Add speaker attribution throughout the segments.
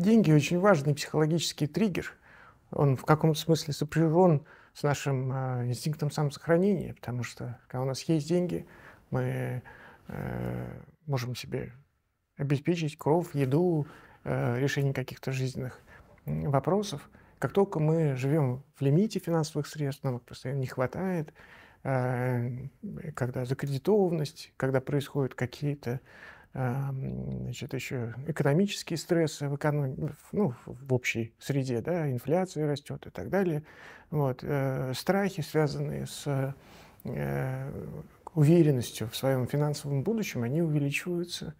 Speaker 1: деньги очень важный психологический триггер. Он в каком-то смысле сопряжен с нашим э, инстинктом самосохранения, потому что когда у нас есть деньги, мы э, можем себе обеспечить кровь, еду, э, решение каких-то жизненных вопросов. Как только мы живем в лимите финансовых средств, нам их постоянно не хватает, э, когда закредитованность, когда происходят какие-то значит, еще экономические стрессы в, эконом... ну, ну в общей среде, да, инфляция растет и так далее. Вот. Э, страхи, связанные с э, уверенностью в своем финансовом будущем, они увеличиваются.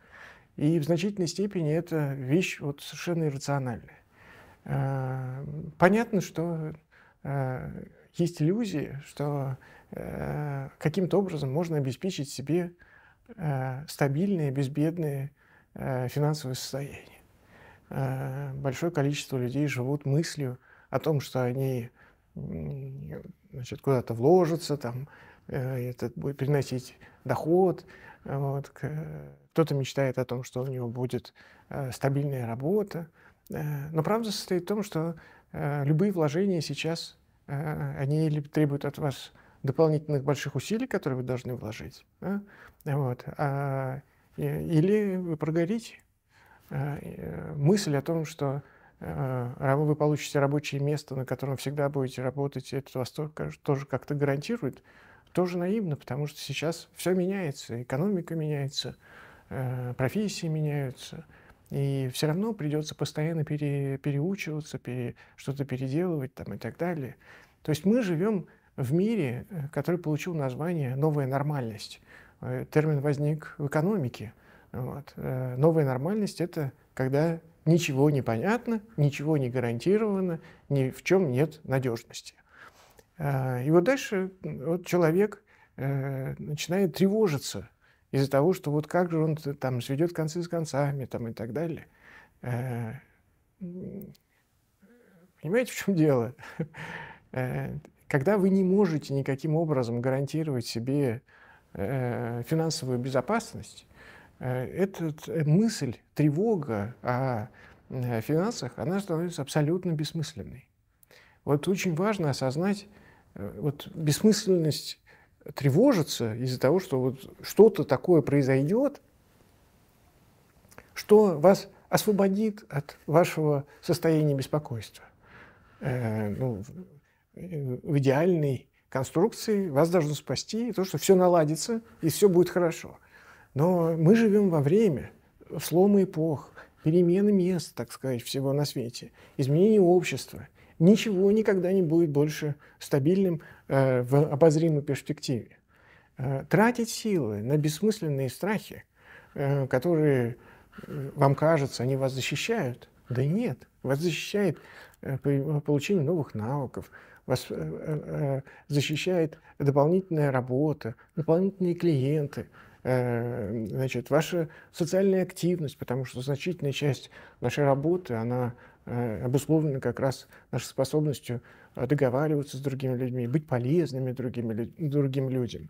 Speaker 1: И в значительной степени это вещь вот совершенно иррациональная. Э, понятно, что есть иллюзии, что каким-то образом можно обеспечить себе Э, стабильное, безбедное э, финансовое состояние. Э, большое количество людей живут мыслью о том, что они значит, куда-то вложатся, там, это будет приносить доход. Вот. Кто-то мечтает о том, что у него будет стабильная работа. Но правда состоит в том, что любые вложения сейчас, они требуют от вас дополнительных больших усилий, которые вы должны вложить. Да? Вот. А, или вы прогорите. А, э, мысль о том, что э, вы получите рабочее место, на котором всегда будете работать, и этот восторг тоже как-то гарантирует, тоже наивно, потому что сейчас все меняется, экономика меняется, э, профессии меняются, и все равно придется постоянно пере, переучиваться, пере, что-то переделывать там, и так далее. То есть мы живем в мире, э, который получил название «новая нормальность». Э, термин возник в экономике. Вот. Э, Новая нормальность — это когда ничего не понятно, ничего не гарантировано, ни в чем нет надежности. И вот дальше вот человек начинает тревожиться из-за того, что вот как же он там сведет концы с концами там, и так далее. Понимаете, в чем дело? Когда вы не можете никаким образом гарантировать себе э, финансовую безопасность, э, эта э, мысль, тревога о э, финансах, она становится абсолютно бессмысленной. Вот очень важно осознать э, вот бессмысленность тревожиться из-за того, что вот что-то такое произойдет, что вас освободит от вашего состояния беспокойства. Э, ну, в идеальной конструкции вас должно спасти то, что все наладится и все будет хорошо. Но мы живем во время слома эпох, перемены мест, так сказать, всего на свете, изменения общества. Ничего никогда не будет больше стабильным э, в обозримой перспективе. Э, тратить силы на бессмысленные страхи, э, которые э, вам кажется, они вас защищают, да нет, вас защищает э, получение новых навыков, вас э, э, э, защищает дополнительная работа, дополнительные клиенты, значит, ваша социальная активность, потому что значительная часть нашей работы, она обусловлена как раз нашей способностью договариваться с другими людьми, быть полезными другими, другим людям.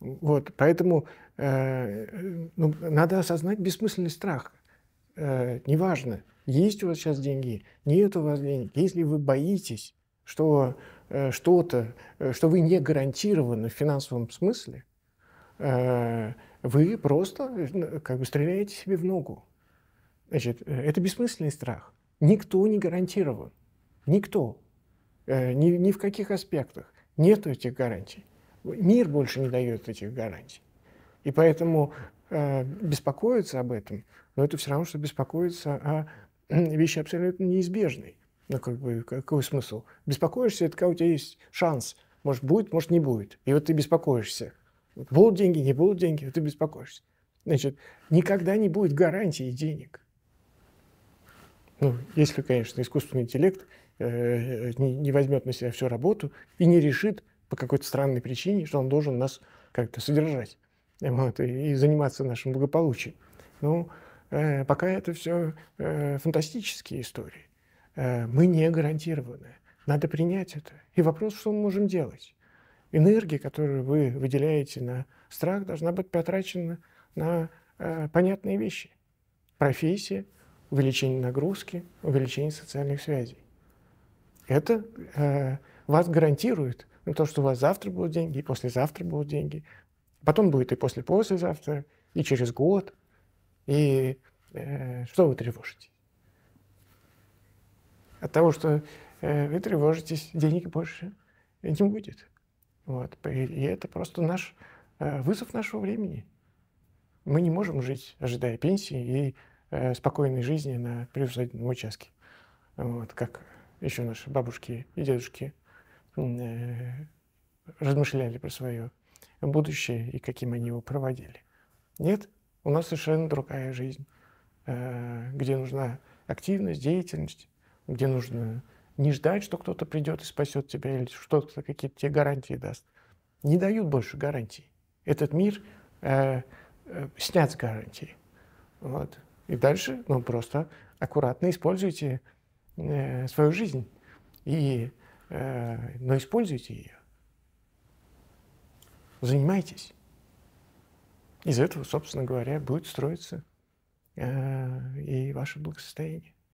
Speaker 1: Вот, поэтому ну, надо осознать бессмысленный страх. неважно, есть у вас сейчас деньги, нет у вас денег. Если вы боитесь, что э, что-то, э, что вы не гарантированы в финансовом смысле, э, вы просто как бы стреляете себе в ногу. Значит, это бессмысленный страх. Никто не гарантирован. Никто. Ни, ни в каких аспектах. Нет этих гарантий. Мир больше не дает этих гарантий. И поэтому беспокоиться об этом, но это все равно, что беспокоиться о вещи абсолютно неизбежной. Ну, как бы, э, какой смысл? Беспокоишься, это когда у тебя есть шанс. Может, будет, может, не будет. И вот ты беспокоишься. Будут деньги, не будут деньги, ты беспокоишься. Значит, никогда не будет гарантии денег. Ну, если, конечно, искусственный интеллект э, э, не, не возьмет на себя всю работу и не решит по какой-то странной причине, что он должен нас как-то содержать э, вот, и, и заниматься нашим благополучием. Ну, э, пока это все э, фантастические истории. Э, мы не гарантированы. Надо принять это. И вопрос, что мы можем делать. Энергия, которую вы выделяете на страх, должна быть потрачена на э, понятные вещи. Профессия, увеличение нагрузки, увеличение социальных связей. Это э, вас гарантирует на то, что у вас завтра будут деньги, и послезавтра будут деньги. Потом будет и после-послезавтра, и через год. И э, что вы тревожите? От того, что э, вы тревожитесь, денег больше не будет. Вот. И это просто наш э, вызов нашего времени. Мы не можем жить, ожидая пенсии и э, спокойной жизни на приусадебном участке. Вот, как еще наши бабушки и дедушки размышляли про свое будущее и каким они его проводили. Нет, у нас совершенно другая жизнь, где нужна активность, деятельность, где нужно не ждать, что кто-то придет и спасет тебя, или что то какие-то тебе гарантии даст. Не дают больше гарантий. Этот мир э, э, снят с гарантии. Вот. И дальше, ну, просто аккуратно используйте э, свою жизнь. И, э, но используйте ее. Занимайтесь. Из этого, собственно говоря, будет строиться э, и ваше благосостояние.